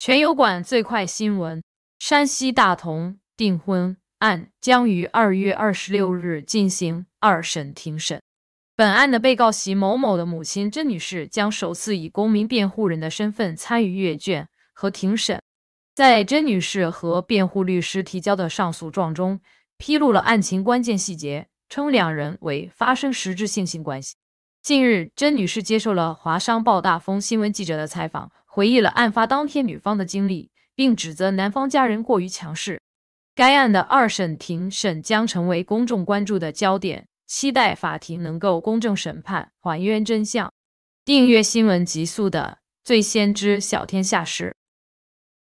全油管最快新闻：山西大同订婚案将于二月二十六日进行二审庭审。本案的被告席某某的母亲甄女士将首次以公民辩护人的身份参与阅卷和庭审。在甄女士和辩护律师提交的上诉状中，披露了案情关键细节，称两人为发生实质性性关系。近日，甄女士接受了华商报大风新闻记者的采访。回忆了案发当天女方的经历，并指责男方家人过于强势。该案的二审庭审将成为公众关注的焦点，期待法庭能够公正审判，还原真相。订阅新闻极速的最先知小天下事。